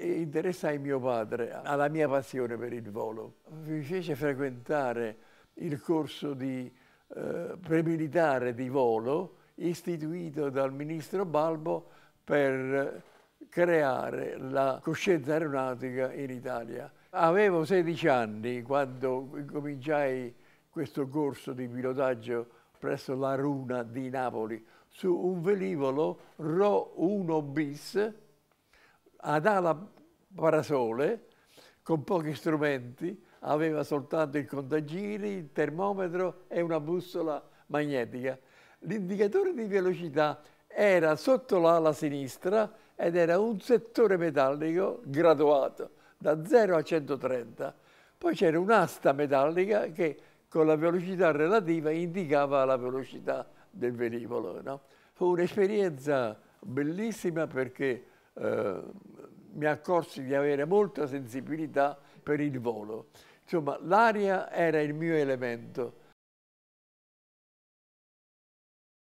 interessai mio padre alla mia passione per il volo. Mi fece frequentare il corso di eh, premilitare di volo istituito dal ministro Balbo per creare la coscienza aeronautica in Italia. Avevo 16 anni quando cominciai questo corso di pilotaggio presso la Runa di Napoli su un velivolo RO 1 bis ad ala parasole, con pochi strumenti, aveva soltanto il contagiri, il termometro e una bussola magnetica. L'indicatore di velocità era sotto l'ala sinistra ed era un settore metallico graduato da 0 a 130. Poi c'era un'asta metallica che con la velocità relativa indicava la velocità del velivolo. No? Fu un'esperienza bellissima perché eh, mi accorsi di avere molta sensibilità per il volo. Insomma, l'aria era il mio elemento.